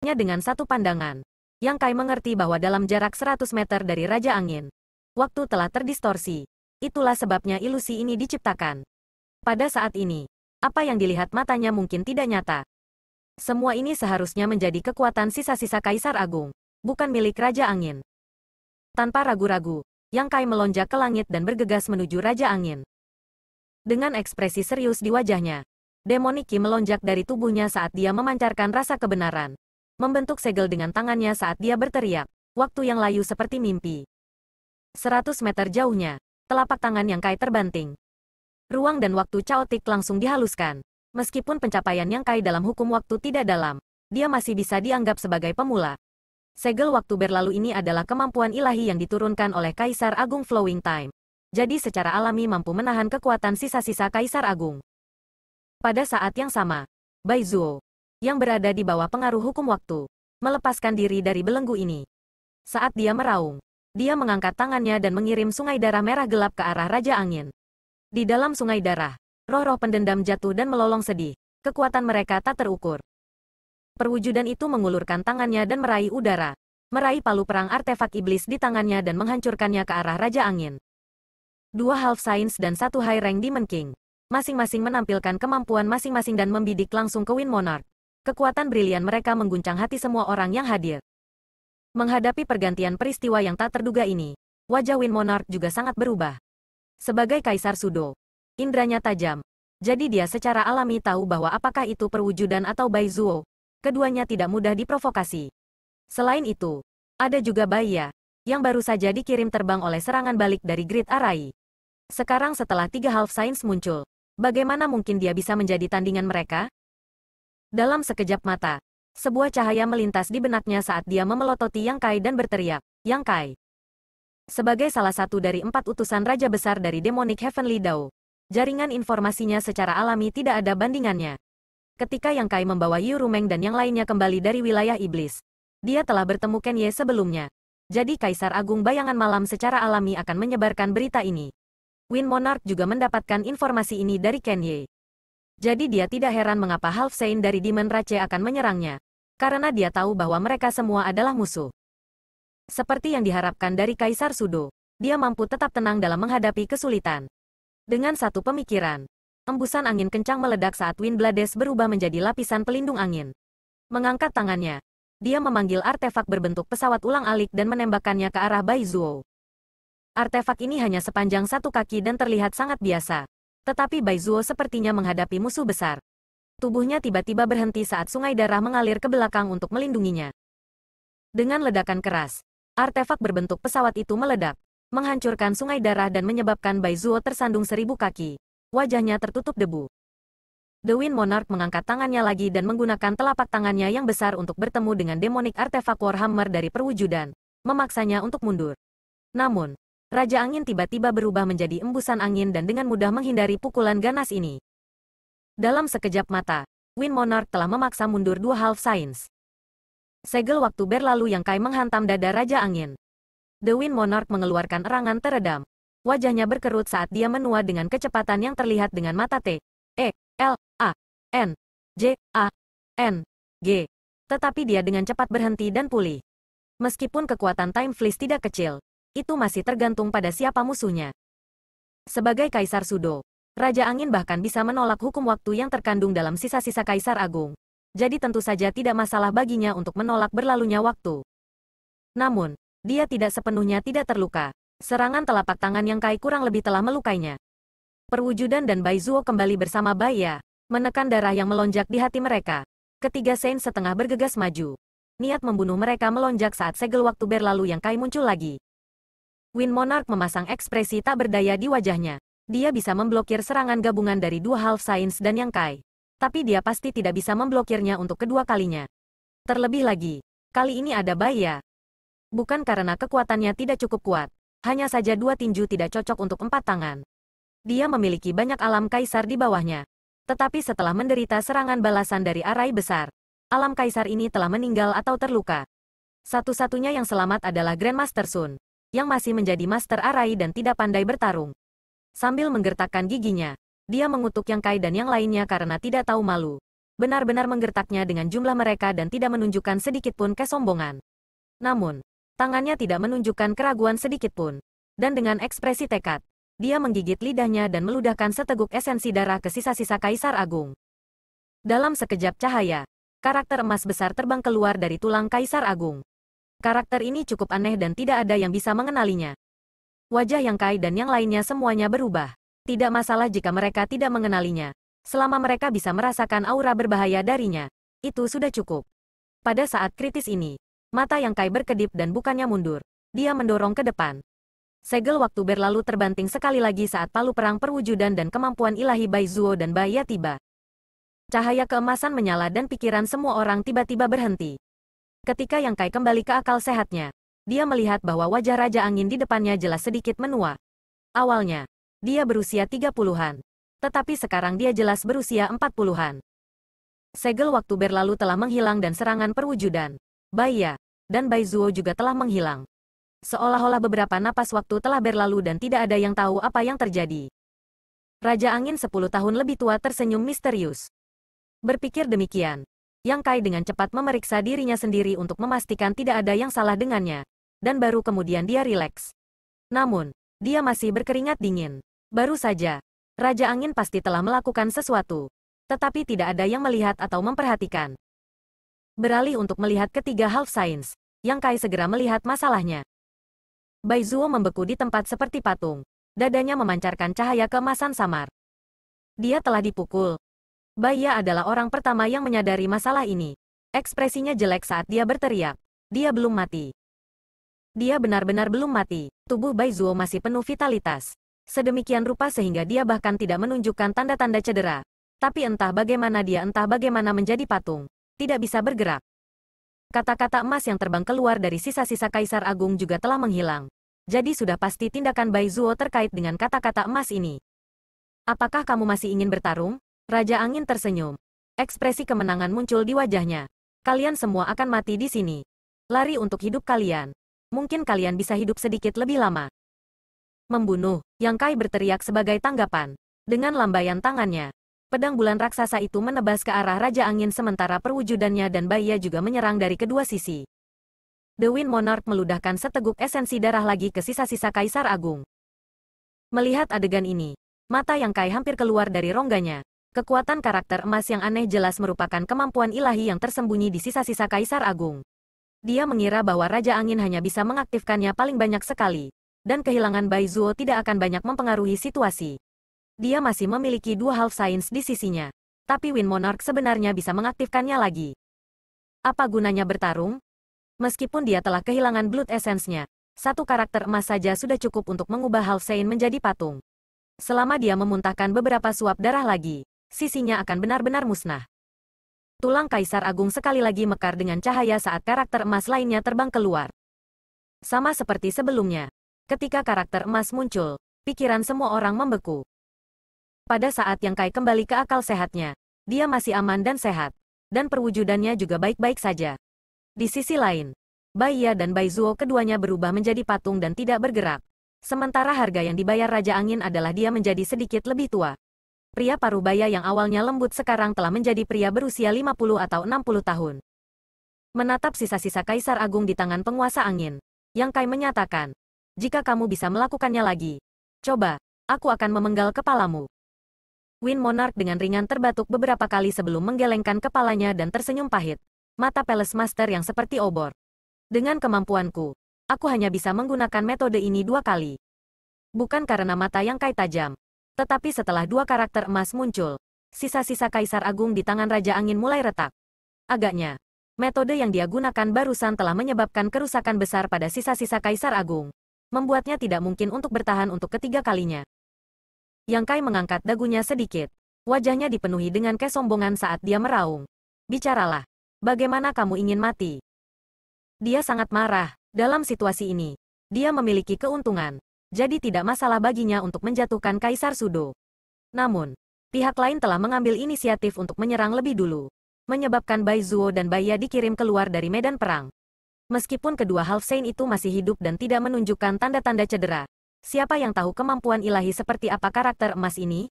dengan satu pandangan. Yang Kai mengerti bahwa dalam jarak 100 meter dari Raja Angin, waktu telah terdistorsi. Itulah sebabnya ilusi ini diciptakan. Pada saat ini, apa yang dilihat matanya mungkin tidak nyata. Semua ini seharusnya menjadi kekuatan sisa-sisa Kaisar Agung, bukan milik Raja Angin. Tanpa ragu-ragu, Yang Kai melonjak ke langit dan bergegas menuju Raja Angin. Dengan ekspresi serius di wajahnya, Demoniki melonjak dari tubuhnya saat dia memancarkan rasa kebenaran membentuk segel dengan tangannya saat dia berteriak. Waktu yang layu seperti mimpi. 100 meter jauhnya, telapak tangan yang Kai terbanting. Ruang dan waktu caotik langsung dihaluskan. Meskipun pencapaian yang Kai dalam hukum waktu tidak dalam, dia masih bisa dianggap sebagai pemula. Segel waktu berlalu ini adalah kemampuan ilahi yang diturunkan oleh Kaisar Agung Flowing Time. Jadi secara alami mampu menahan kekuatan sisa-sisa Kaisar Agung. Pada saat yang sama, Bai Zuo, yang berada di bawah pengaruh hukum waktu, melepaskan diri dari belenggu ini. Saat dia meraung, dia mengangkat tangannya dan mengirim sungai darah merah gelap ke arah Raja Angin. Di dalam sungai darah, roh-roh pendendam jatuh dan melolong sedih. Kekuatan mereka tak terukur. Perwujudan itu mengulurkan tangannya dan meraih udara. Meraih palu perang artefak iblis di tangannya dan menghancurkannya ke arah Raja Angin. Dua half science dan satu high rank Demon King. Masing-masing menampilkan kemampuan masing-masing dan membidik langsung ke Wind Monarch. Kekuatan brilian mereka mengguncang hati semua orang yang hadir. Menghadapi pergantian peristiwa yang tak terduga ini, wajah Win Monarch juga sangat berubah. Sebagai Kaisar Sudo, indranya tajam. Jadi dia secara alami tahu bahwa apakah itu perwujudan atau Bai Zuo. keduanya tidak mudah diprovokasi. Selain itu, ada juga Baiya, yang baru saja dikirim terbang oleh serangan balik dari Great Arai. Sekarang setelah tiga half science muncul, bagaimana mungkin dia bisa menjadi tandingan mereka? Dalam sekejap mata, sebuah cahaya melintas di benaknya saat dia memelototi Yang Kai dan berteriak, Yang Kai. Sebagai salah satu dari empat utusan Raja Besar dari Demonic Heavenly Dao, jaringan informasinya secara alami tidak ada bandingannya. Ketika Yang Kai membawa Yu Rumeng dan yang lainnya kembali dari wilayah iblis, dia telah bertemu Ken Ye sebelumnya. Jadi Kaisar Agung Bayangan Malam secara alami akan menyebarkan berita ini. Win Monarch juga mendapatkan informasi ini dari Ken Ye. Jadi dia tidak heran mengapa Half Saint dari Demon Race akan menyerangnya. Karena dia tahu bahwa mereka semua adalah musuh. Seperti yang diharapkan dari Kaisar Sudo, dia mampu tetap tenang dalam menghadapi kesulitan. Dengan satu pemikiran, embusan angin kencang meledak saat Wind Blades berubah menjadi lapisan pelindung angin. Mengangkat tangannya, dia memanggil artefak berbentuk pesawat ulang-alik dan menembakkannya ke arah Bai Zuo. Artefak ini hanya sepanjang satu kaki dan terlihat sangat biasa. Tetapi Bai Zuo sepertinya menghadapi musuh besar. Tubuhnya tiba-tiba berhenti saat sungai darah mengalir ke belakang untuk melindunginya. Dengan ledakan keras, artefak berbentuk pesawat itu meledak, menghancurkan sungai darah dan menyebabkan Bai Zuo tersandung seribu kaki. Wajahnya tertutup debu. The Wind Monarch mengangkat tangannya lagi dan menggunakan telapak tangannya yang besar untuk bertemu dengan demonik artefak Warhammer dari perwujudan, memaksanya untuk mundur. Namun, Raja Angin tiba-tiba berubah menjadi embusan angin dan dengan mudah menghindari pukulan ganas ini. Dalam sekejap mata, Win Monarch telah memaksa mundur dua half signs. Segel waktu berlalu yang Kai menghantam dada Raja Angin. The Win Monarch mengeluarkan erangan teredam. Wajahnya berkerut saat dia menua dengan kecepatan yang terlihat dengan mata T, E, L, A, N, J, A, N, G. Tetapi dia dengan cepat berhenti dan pulih. Meskipun kekuatan Time Fleece tidak kecil, itu masih tergantung pada siapa musuhnya. Sebagai Kaisar Sudo, Raja Angin bahkan bisa menolak hukum waktu yang terkandung dalam sisa-sisa Kaisar Agung. Jadi tentu saja tidak masalah baginya untuk menolak berlalunya waktu. Namun, dia tidak sepenuhnya tidak terluka. Serangan telapak tangan yang Kai kurang lebih telah melukainya. Perwujudan dan Bai Zuo kembali bersama Bai Ya, menekan darah yang melonjak di hati mereka. Ketiga Sein setengah bergegas maju. Niat membunuh mereka melonjak saat segel waktu berlalu yang Kai muncul lagi. Win Monarch memasang ekspresi tak berdaya di wajahnya. Dia bisa memblokir serangan gabungan dari dua half science dan yang kai. Tapi dia pasti tidak bisa memblokirnya untuk kedua kalinya. Terlebih lagi, kali ini ada Baya. Bukan karena kekuatannya tidak cukup kuat, hanya saja dua tinju tidak cocok untuk empat tangan. Dia memiliki banyak alam kaisar di bawahnya. Tetapi setelah menderita serangan balasan dari arai besar, alam kaisar ini telah meninggal atau terluka. Satu-satunya yang selamat adalah Grandmaster Sun yang masih menjadi master arai dan tidak pandai bertarung. Sambil menggertakkan giginya, dia mengutuk Yang Kai dan yang lainnya karena tidak tahu malu. Benar-benar menggertaknya dengan jumlah mereka dan tidak menunjukkan sedikitpun kesombongan. Namun, tangannya tidak menunjukkan keraguan sedikitpun. Dan dengan ekspresi tekad, dia menggigit lidahnya dan meludahkan seteguk esensi darah ke sisa-sisa Kaisar Agung. Dalam sekejap cahaya, karakter emas besar terbang keluar dari tulang Kaisar Agung. Karakter ini cukup aneh dan tidak ada yang bisa mengenalinya. Wajah yang Kai dan yang lainnya semuanya berubah. Tidak masalah jika mereka tidak mengenalinya. Selama mereka bisa merasakan aura berbahaya darinya, itu sudah cukup. Pada saat kritis ini, mata yang Kai berkedip dan bukannya mundur. Dia mendorong ke depan. Segel waktu berlalu terbanting sekali lagi saat palu perang perwujudan dan kemampuan ilahi Bai Zuo dan Bai Ya tiba. Cahaya keemasan menyala dan pikiran semua orang tiba-tiba berhenti. Ketika Yang Kai kembali ke akal sehatnya, dia melihat bahwa wajah Raja Angin di depannya jelas sedikit menua. Awalnya, dia berusia 30-an. Tetapi sekarang dia jelas berusia 40-an. Segel waktu berlalu telah menghilang dan serangan perwujudan. Baiya dan Bai Zuo juga telah menghilang. Seolah-olah beberapa napas waktu telah berlalu dan tidak ada yang tahu apa yang terjadi. Raja Angin 10 tahun lebih tua tersenyum misterius. Berpikir demikian, yang Kai dengan cepat memeriksa dirinya sendiri untuk memastikan tidak ada yang salah dengannya. Dan baru kemudian dia rileks. Namun, dia masih berkeringat dingin. Baru saja, Raja Angin pasti telah melakukan sesuatu. Tetapi tidak ada yang melihat atau memperhatikan. Beralih untuk melihat ketiga half science, Yang Kai segera melihat masalahnya. Bai Zuo membeku di tempat seperti patung. Dadanya memancarkan cahaya keemasan samar. Dia telah dipukul, Baya adalah orang pertama yang menyadari masalah ini. Ekspresinya jelek saat dia berteriak. Dia belum mati. Dia benar-benar belum mati. Tubuh Bai Zuo masih penuh vitalitas. Sedemikian rupa sehingga dia bahkan tidak menunjukkan tanda-tanda cedera. Tapi entah bagaimana dia entah bagaimana menjadi patung. Tidak bisa bergerak. Kata-kata emas yang terbang keluar dari sisa-sisa Kaisar Agung juga telah menghilang. Jadi sudah pasti tindakan Bai Zuo terkait dengan kata-kata emas ini. Apakah kamu masih ingin bertarung? Raja Angin tersenyum. Ekspresi kemenangan muncul di wajahnya. Kalian semua akan mati di sini. Lari untuk hidup kalian. Mungkin kalian bisa hidup sedikit lebih lama. Membunuh, Yang Kai berteriak sebagai tanggapan. Dengan lambaian tangannya, pedang bulan raksasa itu menebas ke arah Raja Angin sementara perwujudannya dan Baya juga menyerang dari kedua sisi. The Wind Monarch meludahkan seteguk esensi darah lagi ke sisa-sisa Kaisar Agung. Melihat adegan ini, mata Yang Kai hampir keluar dari rongganya. Kekuatan karakter emas yang aneh jelas merupakan kemampuan ilahi yang tersembunyi di sisa-sisa Kaisar Agung. Dia mengira bahwa Raja Angin hanya bisa mengaktifkannya paling banyak sekali, dan kehilangan Bai Zuo tidak akan banyak mempengaruhi situasi. Dia masih memiliki dua half science di sisinya, tapi Win Monarch sebenarnya bisa mengaktifkannya lagi. Apa gunanya bertarung? Meskipun dia telah kehilangan blood essence-nya, satu karakter emas saja sudah cukup untuk mengubah half science menjadi patung. Selama dia memuntahkan beberapa suap darah lagi, sisinya akan benar-benar musnah. Tulang Kaisar Agung sekali lagi mekar dengan cahaya saat karakter emas lainnya terbang keluar. Sama seperti sebelumnya, ketika karakter emas muncul, pikiran semua orang membeku. Pada saat yang Kai kembali ke akal sehatnya, dia masih aman dan sehat, dan perwujudannya juga baik-baik saja. Di sisi lain, Bai Ya dan Bai Zuo keduanya berubah menjadi patung dan tidak bergerak. Sementara harga yang dibayar Raja Angin adalah dia menjadi sedikit lebih tua. Pria parubaya yang awalnya lembut sekarang telah menjadi pria berusia 50 atau 60 tahun. Menatap sisa-sisa Kaisar Agung di tangan penguasa angin, Yang Kai menyatakan, jika kamu bisa melakukannya lagi, coba, aku akan memenggal kepalamu. Win Monarch dengan ringan terbatuk beberapa kali sebelum menggelengkan kepalanya dan tersenyum pahit, mata Palace Master yang seperti obor. Dengan kemampuanku, aku hanya bisa menggunakan metode ini dua kali. Bukan karena mata Yang Kai tajam, tetapi setelah dua karakter emas muncul, sisa-sisa Kaisar Agung di tangan Raja Angin mulai retak. Agaknya, metode yang dia gunakan barusan telah menyebabkan kerusakan besar pada sisa-sisa Kaisar Agung. Membuatnya tidak mungkin untuk bertahan untuk ketiga kalinya. Yang Kai mengangkat dagunya sedikit. Wajahnya dipenuhi dengan kesombongan saat dia meraung. Bicaralah. Bagaimana kamu ingin mati? Dia sangat marah. Dalam situasi ini, dia memiliki keuntungan jadi tidak masalah baginya untuk menjatuhkan Kaisar Sudo. Namun, pihak lain telah mengambil inisiatif untuk menyerang lebih dulu, menyebabkan Bai Zuo dan Bai Ya dikirim keluar dari medan perang. Meskipun kedua Half Saint itu masih hidup dan tidak menunjukkan tanda-tanda cedera, siapa yang tahu kemampuan ilahi seperti apa karakter emas ini?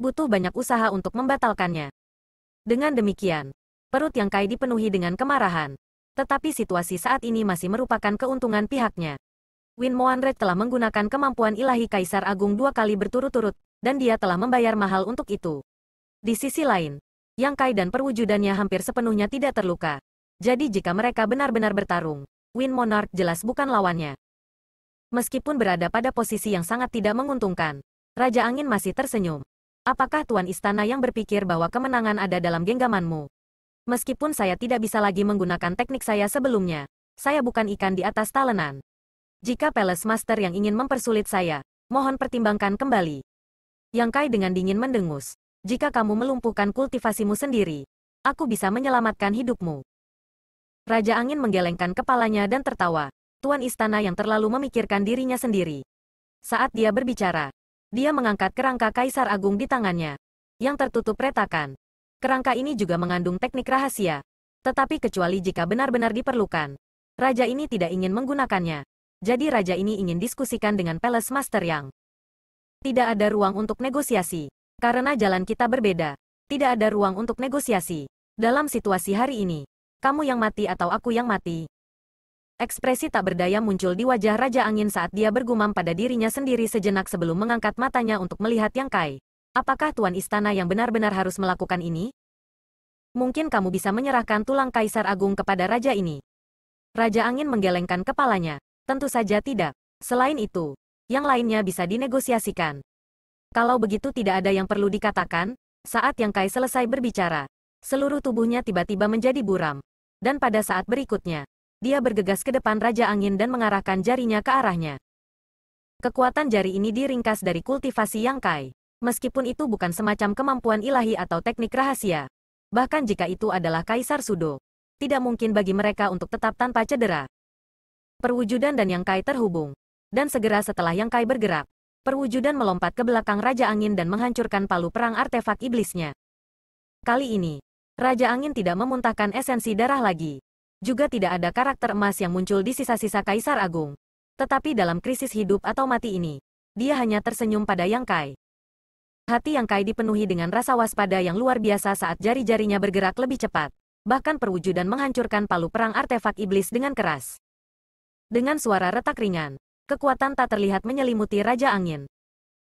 Butuh banyak usaha untuk membatalkannya. Dengan demikian, perut yang Kai dipenuhi dengan kemarahan. Tetapi situasi saat ini masih merupakan keuntungan pihaknya. Win Moanred telah menggunakan kemampuan ilahi Kaisar Agung dua kali berturut-turut, dan dia telah membayar mahal untuk itu. Di sisi lain, Yang Kai dan perwujudannya hampir sepenuhnya tidak terluka. Jadi jika mereka benar-benar bertarung, Win Monarch jelas bukan lawannya. Meskipun berada pada posisi yang sangat tidak menguntungkan, Raja Angin masih tersenyum. Apakah Tuan Istana yang berpikir bahwa kemenangan ada dalam genggamanmu? Meskipun saya tidak bisa lagi menggunakan teknik saya sebelumnya, saya bukan ikan di atas talenan. Jika Palace Master yang ingin mempersulit saya, mohon pertimbangkan kembali. Yang Kai dengan dingin mendengus. Jika kamu melumpuhkan kultivasimu sendiri, aku bisa menyelamatkan hidupmu. Raja Angin menggelengkan kepalanya dan tertawa. Tuan Istana yang terlalu memikirkan dirinya sendiri. Saat dia berbicara, dia mengangkat kerangka Kaisar Agung di tangannya, yang tertutup retakan. Kerangka ini juga mengandung teknik rahasia, tetapi kecuali jika benar-benar diperlukan, raja ini tidak ingin menggunakannya jadi raja ini ingin diskusikan dengan Peles Master Yang. Tidak ada ruang untuk negosiasi, karena jalan kita berbeda. Tidak ada ruang untuk negosiasi. Dalam situasi hari ini, kamu yang mati atau aku yang mati. Ekspresi tak berdaya muncul di wajah Raja Angin saat dia bergumam pada dirinya sendiri sejenak sebelum mengangkat matanya untuk melihat Yang Kai. Apakah Tuan Istana yang benar-benar harus melakukan ini? Mungkin kamu bisa menyerahkan tulang Kaisar Agung kepada Raja ini. Raja Angin menggelengkan kepalanya. Tentu saja tidak. Selain itu, yang lainnya bisa dinegosiasikan. Kalau begitu tidak ada yang perlu dikatakan, saat yang Kai selesai berbicara, seluruh tubuhnya tiba-tiba menjadi buram. Dan pada saat berikutnya, dia bergegas ke depan Raja Angin dan mengarahkan jarinya ke arahnya. Kekuatan jari ini diringkas dari kultivasi Yang Kai. Meskipun itu bukan semacam kemampuan ilahi atau teknik rahasia. Bahkan jika itu adalah Kaisar Sudo. Tidak mungkin bagi mereka untuk tetap tanpa cedera perwujudan dan yang Kai terhubung. Dan segera setelah yang Kai bergerak, perwujudan melompat ke belakang Raja Angin dan menghancurkan palu perang artefak iblisnya. Kali ini, Raja Angin tidak memuntahkan esensi darah lagi. Juga tidak ada karakter emas yang muncul di sisa-sisa Kaisar Agung. Tetapi dalam krisis hidup atau mati ini, dia hanya tersenyum pada Yang Kai. Hati Yang Kai dipenuhi dengan rasa waspada yang luar biasa saat jari-jarinya bergerak lebih cepat. Bahkan perwujudan menghancurkan palu perang artefak iblis dengan keras dengan suara retak ringan. Kekuatan tak terlihat menyelimuti Raja Angin.